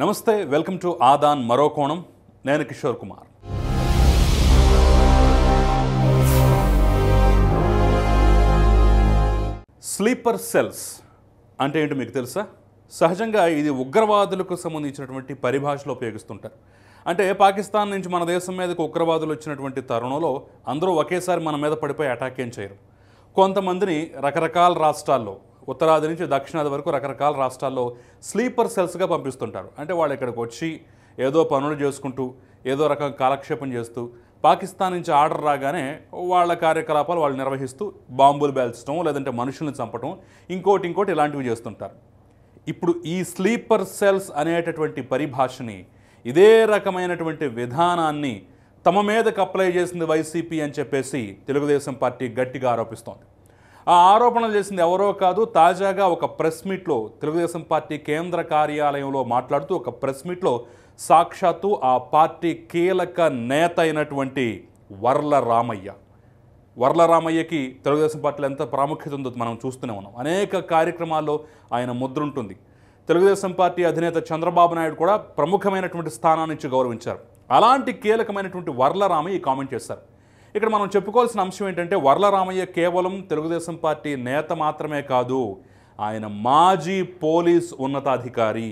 నమస్తే welcome to ఆదాన్ మరో కోణం నేను కిషోర్ కుమార్ స్లీపర్ సెల్స్ అంటే ఏంటి మీకు తెలుసా సహజంగా ఇది ఉగ్రవాదులకు సంబంధించినటువంటి పరిభాషలో ఉపయోగిస్తుంటారు అంటే పాకిస్తాన్ నుంచి మన దేశం మీదకు ఉగ్రవాదులు వచ్చినటువంటి తరుణంలో అందరూ ఒకేసారి మన మీద పడిపోయి అటాక్ ఏం చేయరు కొంతమందిని రకరకాల రాష్ట్రాల్లో ఉత్తరాది నుంచి దక్షిణాది వరకు రకరకాల రాష్ట్రాల్లో స్లీపర్ సెల్స్గా పంపిస్తుంటారు అంటే వాళ్ళు ఇక్కడికి వచ్చి ఏదో పనులు చేసుకుంటూ ఏదో రకం కాలక్షేపం చేస్తూ పాకిస్తాన్ నుంచి ఆర్డర్ రాగానే వాళ్ళ కార్యకలాపాలు వాళ్ళు నిర్వహిస్తూ బాంబులు బేల్చడం లేదంటే మనుషుల్ని చంపడం ఇంకోటి ఇంకోటి ఇలాంటివి చేస్తుంటారు ఇప్పుడు ఈ స్లీపర్ సెల్స్ అనేటటువంటి పరిభాషని ఇదే రకమైనటువంటి విధానాన్ని తమ మీదకు అప్లై చేసింది వైసీపీ అని చెప్పేసి తెలుగుదేశం పార్టీ గట్టిగా ఆరోపిస్తోంది ఆ ఆరోపణలు చేసింది ఎవరో కాదు తాజాగా ఒక ప్రెస్ మీట్లో తెలుగుదేశం పార్టీ కేంద్ర కార్యాలయంలో మాట్లాడుతూ ఒక ప్రెస్ మీట్లో సాక్షాత్తు ఆ పార్టీ కీలక నేత అయినటువంటి వర్ల రామయ్య వర్ల రామయ్యకి తెలుగుదేశం పార్టీలో ఎంత ప్రాముఖ్యత ఉందో మనం చూస్తూనే ఉన్నాం అనేక కార్యక్రమాల్లో ఆయన ముద్ర ఉంటుంది తెలుగుదేశం పార్టీ అధినేత చంద్రబాబు నాయుడు కూడా ప్రముఖమైనటువంటి స్థానాన్ని గౌరవించారు అలాంటి కీలకమైనటువంటి వర్ల రామయ్య కామెంట్ చేశారు ఇక్కడ మనం చెప్పుకోవాల్సిన అంశం ఏంటంటే వరలరామయ్య కేవలం తెలుగుదేశం పార్టీ నేత మాత్రమే కాదు ఆయన మాజీ పోలీస్ ఉన్నతాధికారి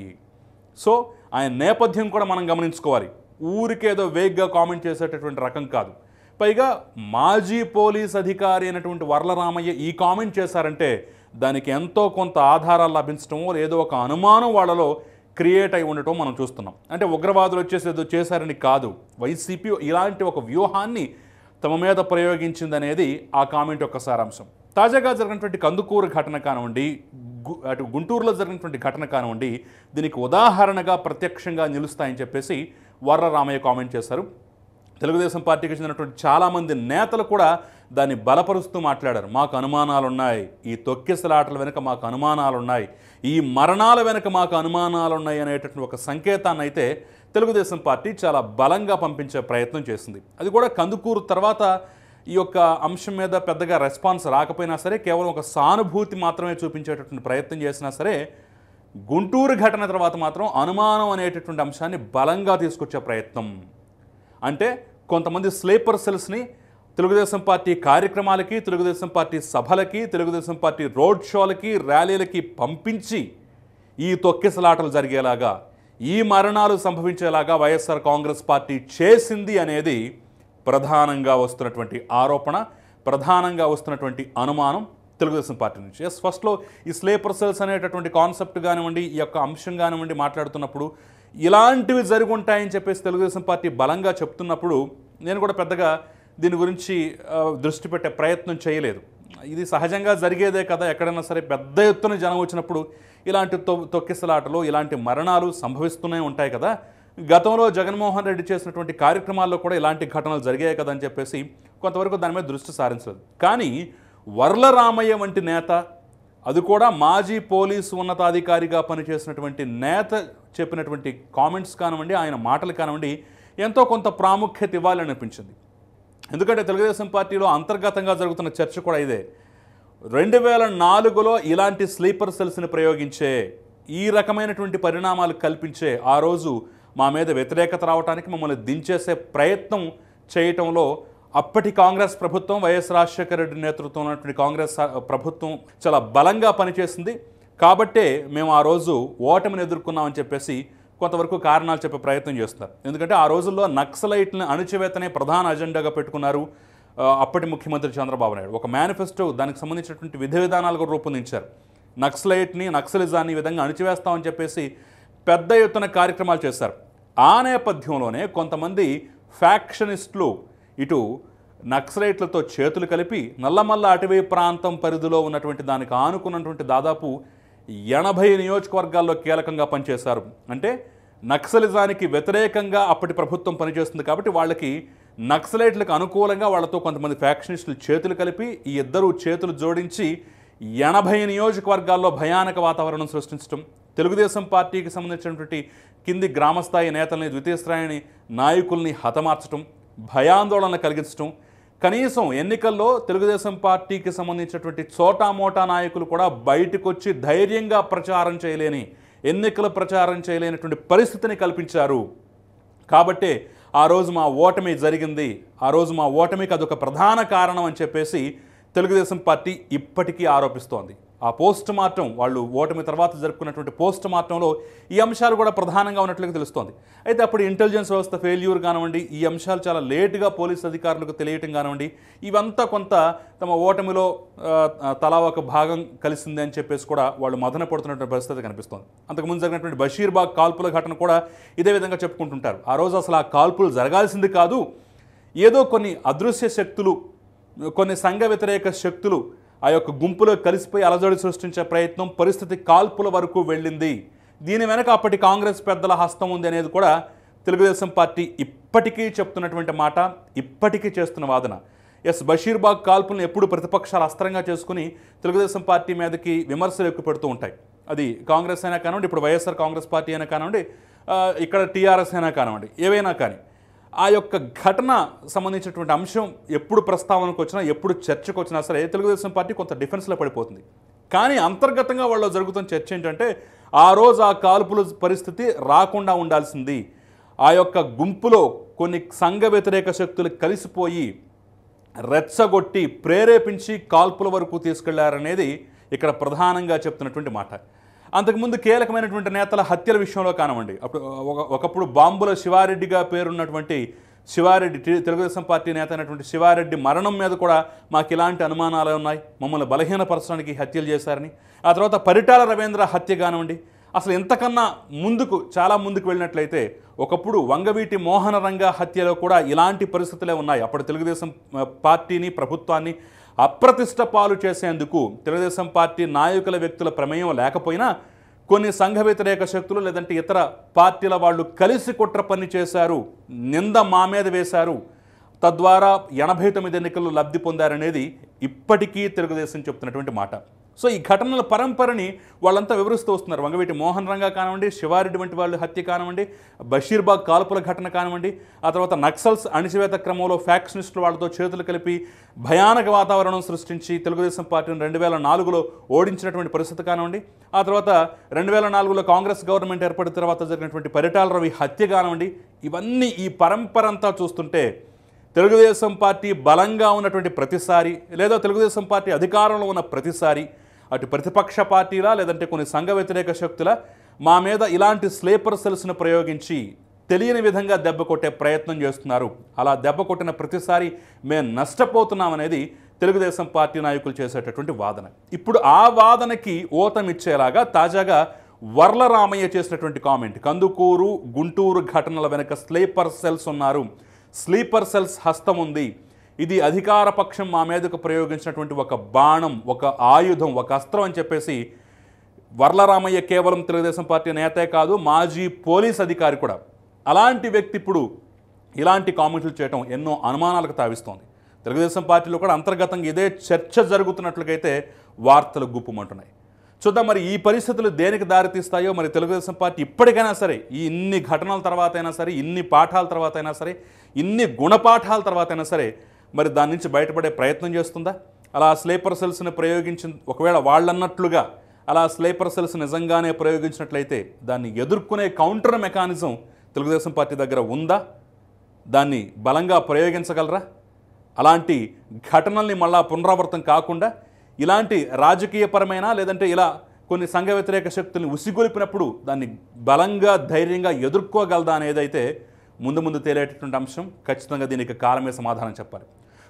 సో ఆయన నేపథ్యం కూడా మనం గమనించుకోవాలి ఊరికేదో వేగ్గా కామెంట్ చేసేటటువంటి రకం కాదు పైగా మాజీ పోలీస్ అధికారి అయినటువంటి వరలరామయ్య ఈ కామెంట్ చేశారంటే దానికి ఎంతో కొంత ఆధారాలు లభించడమో లేదో ఒక అనుమానం వాళ్ళలో క్రియేట్ అయి ఉండటం మనం చూస్తున్నాం అంటే ఉగ్రవాదులు వచ్చేసి ఏదో చేశారని కాదు వైసీపీ ఇలాంటి ఒక వ్యూహాన్ని తమ మీద ప్రయోగించిందనేది ఆ కామెంట్ యొక్క సారాంశం తాజాగా జరిగినటువంటి కందుకూరు ఘటన కానివ్వండి అటు గుంటూరులో జరిగినటువంటి ఘటన కానివ్వండి దీనికి ఉదాహరణగా ప్రత్యక్షంగా నిలుస్తాయని చెప్పేసి వర్ర రామయ్య కామెంట్ చేశారు తెలుగుదేశం పార్టీకి చెందినటువంటి చాలామంది నేతలు కూడా దాన్ని బలపరుస్తూ మాట్లాడారు మాకు అనుమానాలున్నాయి ఈ తొక్కిసలాటల వెనుక మాకు అనుమానాలున్నాయి ఈ మరణాల వెనుక మాకు అనుమానాలున్నాయి అనేటటువంటి ఒక సంకేతాన్ని అయితే తెలుగుదేశం పార్టీ చాలా బలంగా పంపించే ప్రయత్నం చేసింది అది కూడా కందుకూరు తర్వాత ఈ యొక్క అంశం మీద పెద్దగా రెస్పాన్స్ రాకపోయినా సరే కేవలం ఒక సానుభూతి మాత్రమే చూపించేటటువంటి ప్రయత్నం చేసినా సరే గుంటూరు ఘటన తర్వాత మాత్రం అనుమానం అనేటటువంటి అంశాన్ని బలంగా తీసుకొచ్చే ప్రయత్నం అంటే కొంతమంది స్లీపర్ సెల్స్ని తెలుగుదేశం పార్టీ కార్యక్రమాలకి తెలుగుదేశం పార్టీ సభలకి తెలుగుదేశం పార్టీ రోడ్ షోలకి ర్యాలీలకి పంపించి ఈ తొక్కిసలాటలు జరిగేలాగా ఈ మరణాలు సంభవించేలాగా వైఎస్ఆర్ కాంగ్రెస్ పార్టీ చేసింది అనేది ప్రధానంగా వస్తున్నటువంటి ఆరోపణ ప్రధానంగా వస్తున్నటువంటి అనుమానం తెలుగుదేశం పార్టీ నుంచి ఎస్ ఫస్ట్లో ఈ స్లేపర్ సెల్స్ అనేటటువంటి కాన్సెప్ట్ కానివ్వండి ఈ యొక్క అంశం కానివ్వండి మాట్లాడుతున్నప్పుడు ఇలాంటివి జరుగుంటాయని చెప్పేసి తెలుగుదేశం పార్టీ బలంగా చెప్తున్నప్పుడు నేను కూడా పెద్దగా దీని గురించి దృష్టి పెట్టే ప్రయత్నం చేయలేదు ఇది సహజంగా జరిగేదే కదా ఎక్కడైనా సరే పెద్ద ఎత్తున జనం వచ్చినప్పుడు ఇలాంటి తొ తొక్కిసలాటలు ఇలాంటి మరణాలు సంభవిస్తూనే ఉంటాయి కదా గతంలో జగన్మోహన్ రెడ్డి చేసినటువంటి కార్యక్రమాల్లో కూడా ఇలాంటి ఘటనలు జరిగాయి కదా అని చెప్పేసి కొంతవరకు దాని మీద దృష్టి సారించలేదు కానీ వరల రామయ్య వంటి నేత అది కూడా మాజీ పోలీసు ఉన్నతాధికారిగా పనిచేసినటువంటి నేత చెప్పినటువంటి కామెంట్స్ కానివ్వండి ఆయన మాటలు కానివ్వండి ఎంతో కొంత ప్రాముఖ్యత ఇవ్వాలనిపించింది ఎందుకంటే తెలుగుదేశం పార్టీలో అంతర్గతంగా జరుగుతున్న చర్చ కూడా ఇదే రెండు వేల నాలుగులో ఇలాంటి స్లీపర్ సెల్స్ని ప్రయోగించే ఈ రకమైనటువంటి పరిణామాలు కల్పించే ఆ రోజు మా మీద వ్యతిరేకత రావడానికి మమ్మల్ని దించేసే ప్రయత్నం చేయటంలో అప్పటి కాంగ్రెస్ ప్రభుత్వం వైఎస్ రాజశేఖర రెడ్డి నేతృత్వంలో ఉన్నటువంటి కాంగ్రెస్ ప్రభుత్వం చాలా బలంగా పనిచేసింది కాబట్టే మేము ఆ రోజు ఓటమిని ఎదుర్కొన్నామని చెప్పేసి కొంతవరకు కారణాలు చెప్పే ప్రయత్నం చేస్తున్నారు ఎందుకంటే ఆ రోజుల్లో నక్సలైట్ని అణచివేతనే ప్రధాన అజెండాగా పెట్టుకున్నారు అప్పటి ముఖ్యమంత్రి చంద్రబాబు నాయుడు ఒక మేనిఫెస్టో దానికి సంబంధించినటువంటి విధి విధానాలు కూడా రూపొందించారు నక్సలైట్ని నక్సలిజాన్ని ఈ విధంగా అణిచివేస్తామని చెప్పేసి పెద్ద ఎత్తున కార్యక్రమాలు చేశారు ఆ నేపథ్యంలోనే కొంతమంది ఫ్యాక్షనిస్టులు ఇటు నక్సలైట్లతో చేతులు కలిపి నల్లమల్ల అటవీ ప్రాంతం పరిధిలో ఉన్నటువంటి దానికి ఆనుకున్నటువంటి దాదాపు ఎనభై నియోజకవర్గాల్లో కీలకంగా పనిచేశారు అంటే నక్సలిజానికి వ్యతిరేకంగా అప్పటి ప్రభుత్వం పనిచేస్తుంది కాబట్టి వాళ్ళకి నక్సలైట్లకు అనుకూలంగా వాళ్ళతో కొంతమంది ఫ్యాక్షనిస్టులు చేతులు కలిపి ఈ ఇద్దరు చేతులు జోడించి ఎనభై నియోజకవర్గాల్లో భయానక వాతావరణం సృష్టించడం తెలుగుదేశం పార్టీకి సంబంధించినటువంటి కింది గ్రామస్థాయి నేతల్ని ద్వితీయ స్థాయిని నాయకుల్ని హతమార్చడం భయాందోళన కలిగించడం కనీసం ఎన్నికల్లో తెలుగుదేశం పార్టీకి సంబంధించినటువంటి చోటా మోటా నాయకులు కూడా బయటకు వచ్చి ధైర్యంగా ప్రచారం చేయలేని ఎన్నికల ప్రచారం చేయలేనటువంటి పరిస్థితిని కల్పించారు కాబట్టే ఆ రోజు మా ఓటమి జరిగింది ఆ రోజు మా ఓటమికి అదొక ప్రధాన కారణం అని చెప్పేసి తెలుగుదేశం పార్టీ ఇప్పటికీ ఆరోపిస్తోంది ఆ పోస్ట్ మార్టం వాళ్ళు ఓటమి తర్వాత జరుపుకున్నటువంటి పోస్ట్ మార్టంలో ఈ అంశాలు కూడా ప్రధానంగా ఉన్నట్లుగా తెలుస్తోంది అయితే అప్పుడు ఇంటెలిజెన్స్ వ్యవస్థ ఫెయిల్యూర్ కానివ్వండి ఈ అంశాలు చాలా లేటుగా పోలీసు అధికారులకు తెలియటం కానివ్వండి ఇవంతా కొంత తమ ఓటమిలో తలా ఒక భాగం కలిసింది అని చెప్పేసి కూడా వాళ్ళు మదన పడుతున్నటువంటి పరిస్థితి కనిపిస్తోంది అంతకుముందు జరిగినటువంటి బషీర్బాగ్ కాల్పుల ఘటన కూడా ఇదే విధంగా చెప్పుకుంటుంటారు ఆ రోజు అసలు ఆ కాల్పులు జరగాల్సింది కాదు ఏదో కొన్ని అదృశ్య శక్తులు కొన్ని సంఘ వ్యతిరేక శక్తులు ఆ యొక్క గుంపులో కలిసిపోయి అలజడి సృష్టించే ప్రయత్నం పరిస్థితి కాల్పుల వరకు వెళ్ళింది దీని వెనక అప్పటి కాంగ్రెస్ పెద్దల హస్తం ఉంది అనేది కూడా తెలుగుదేశం పార్టీ ఇప్పటికీ చెప్తున్నటువంటి మాట ఇప్పటికీ చేస్తున్న వాదన ఎస్ బషీర్బాగ్ కాల్పులను ఎప్పుడు ప్రతిపక్షాలు అస్త్రంగా చేసుకుని తెలుగుదేశం పార్టీ మీదకి విమర్శలు ఎక్కుపెడుతూ ఉంటాయి అది కాంగ్రెస్ అయినా కానివ్వండి ఇప్పుడు వైఎస్ఆర్ కాంగ్రెస్ పార్టీ అయినా కానివ్వండి ఇక్కడ టీఆర్ఎస్ అయినా కానివ్వండి ఏవైనా కానీ ఆ యొక్క ఘటన సంబంధించినటువంటి అంశం ఎప్పుడు ప్రస్తావనకు వచ్చినా ఎప్పుడు చర్చకు వచ్చినా సరే తెలుగుదేశం పార్టీ కొంత డిఫెన్స్లో పడిపోతుంది కానీ అంతర్గతంగా వాళ్ళు జరుగుతున్న చర్చ ఏంటంటే ఆ రోజు ఆ కాల్పుల పరిస్థితి రాకుండా ఉండాల్సింది ఆ యొక్క గుంపులో కొన్ని సంఘ వ్యతిరేక శక్తులు కలిసిపోయి రెచ్చగొట్టి ప్రేరేపించి కాల్పుల వరకు తీసుకెళ్లారనేది ఇక్కడ ప్రధానంగా చెప్తున్నటువంటి మాట అంతకుముందు కీలకమైనటువంటి నేతల హత్యల విషయంలో కానివ్వండి అప్పుడు ఒకప్పుడు బాంబుల శివారెడ్డిగా పేరున్నటువంటి శివారెడ్డి తెలుగుదేశం పార్టీ నేత అయినటువంటి శివారెడ్డి మరణం మీద కూడా మాకు ఇలాంటి అనుమానాలు ఉన్నాయి మమ్మల్ని బలహీనపరచడానికి హత్యలు చేశారని ఆ తర్వాత పరిటాల రవీంద్ర హత్య కానివ్వండి అసలు ఇంతకన్నా ముందుకు చాలా ముందుకు వెళ్ళినట్లయితే ఒకప్పుడు వంగవీటి మోహన రంగ హత్యలో కూడా ఇలాంటి పరిస్థితులే ఉన్నాయి అప్పుడు తెలుగుదేశం పార్టీని ప్రభుత్వాన్ని అప్రతిష్ట పాలు చేసేందుకు తెలుగుదేశం పార్టీ నాయకుల వ్యక్తుల ప్రమేయం లేకపోయినా కొన్ని సంఘ వ్యతిరేక శక్తులు లేదంటే ఇతర పార్టీల వాళ్ళు కలిసి కుట్ర పని చేశారు నింద మా మీద వేశారు తద్వారా ఎనభై తొమ్మిది ఎన్నికల్లో లబ్ధి పొందారనేది ఇప్పటికీ తెలుగుదేశం చెప్తున్నటువంటి మాట సో ఈ ఘటనల పరంపరని వాళ్ళంతా వివరిస్తూ వస్తున్నారు వంగవీటి మోహన్ రంగా కానివ్వండి శివారెడ్డి వంటి వాళ్ళు హత్య కానివ్వండి బషీర్బాగ్ కాల్పుల ఘటన కానివ్వండి ఆ తర్వాత నక్సల్స్ అణిచివేత క్రమంలో ఫ్యాక్షనిస్టులు వాళ్ళతో చేతులు కలిపి భయానక వాతావరణం సృష్టించి తెలుగుదేశం పార్టీని రెండు వేల నాలుగులో ఓడించినటువంటి పరిస్థితి కానివ్వండి ఆ తర్వాత రెండు వేల నాలుగులో కాంగ్రెస్ గవర్నమెంట్ ఏర్పడిన తర్వాత జరిగినటువంటి పరిటాల రవి హత్య కానివ్వండి ఇవన్నీ ఈ పరంపర అంతా చూస్తుంటే తెలుగుదేశం పార్టీ బలంగా ఉన్నటువంటి ప్రతిసారి లేదా తెలుగుదేశం పార్టీ అధికారంలో ఉన్న ప్రతిసారి అటు ప్రతిపక్ష పార్టీలా లేదంటే కొన్ని సంఘ వ్యతిరేక శక్తుల మా మీద ఇలాంటి స్లీపర్ సెల్స్ను ప్రయోగించి తెలియని విధంగా దెబ్బ కొట్టే ప్రయత్నం చేస్తున్నారు అలా దెబ్బ కొట్టిన ప్రతిసారి మేము నష్టపోతున్నామనేది తెలుగుదేశం పార్టీ నాయకులు చేసేటటువంటి వాదన ఇప్పుడు ఆ వాదనకి ఓతమిచ్చేలాగా తాజాగా వర్లరామయ్య చేసినటువంటి కామెంట్ కందుకూరు గుంటూరు ఘటనల వెనుక స్లీపర్ సెల్స్ ఉన్నారు స్లీపర్ సెల్స్ హస్తం ఉంది ఇది అధికార పక్షం మా మీదకు ప్రయోగించినటువంటి ఒక బాణం ఒక ఆయుధం ఒక అస్త్రం అని చెప్పేసి వర్లరామయ్య కేవలం తెలుగుదేశం పార్టీ నేతే కాదు మాజీ పోలీస్ అధికారి కూడా అలాంటి వ్యక్తి ఇప్పుడు ఇలాంటి కామెంట్లు చేయటం ఎన్నో అనుమానాలకు తావిస్తోంది తెలుగుదేశం పార్టీలో కూడా అంతర్గతంగా ఇదే చర్చ జరుగుతున్నట్లుగైతే వార్తలు గుప్పుమంటున్నాయి చూద్దాం మరి ఈ పరిస్థితులు దేనికి దారితీస్తాయో మరి తెలుగుదేశం పార్టీ ఇప్పటికైనా సరే ఈ ఇన్ని ఘటనల తర్వాత అయినా సరే ఇన్ని పాఠాల తర్వాత అయినా సరే ఇన్ని గుణపాఠాల తర్వాత అయినా సరే మరి దాని నుంచి బయటపడే ప్రయత్నం చేస్తుందా అలా స్లీపర్ సెల్స్ని ప్రయోగించిన ఒకవేళ వాళ్ళన్నట్లుగా అలా స్లీపర్ సెల్స్ నిజంగానే ప్రయోగించినట్లయితే దాన్ని ఎదుర్కొనే కౌంటర్ మెకానిజం తెలుగుదేశం పార్టీ దగ్గర ఉందా దాన్ని బలంగా ప్రయోగించగలరా అలాంటి ఘటనల్ని మళ్ళా పునరావృతం కాకుండా ఇలాంటి రాజకీయపరమైన లేదంటే ఇలా కొన్ని సంఘ వ్యతిరేక శక్తుల్ని ఉసిగొలిపినప్పుడు దాన్ని బలంగా ధైర్యంగా ఎదుర్కోగలదా అనేదైతే ముందు ముందు తేలేటటువంటి అంశం ఖచ్చితంగా దీనికి కాలమే సమాధానం చెప్పాలి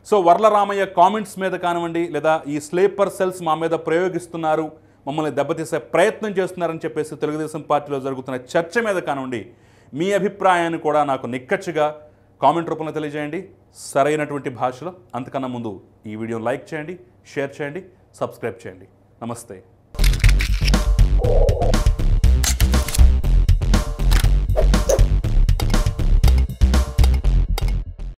సో వరలరామయ్య కామెంట్స్ మీద కానివ్వండి లేదా ఈ స్లీపర్ సెల్స్ మా మీద ప్రయోగిస్తున్నారు మమ్మల్ని దెబ్బతీసే ప్రయత్నం చేస్తున్నారని చెప్పేసి తెలుగుదేశం పార్టీలో జరుగుతున్న చర్చ మీద కానివ్వండి మీ అభిప్రాయాన్ని కూడా నాకు నిక్కచ్చిగా కామెంట్ రూపంలో తెలియజేయండి సరైనటువంటి భాషలో అంతకన్నా ముందు ఈ వీడియో లైక్ చేయండి షేర్ చేయండి సబ్స్క్రైబ్ చేయండి నమస్తే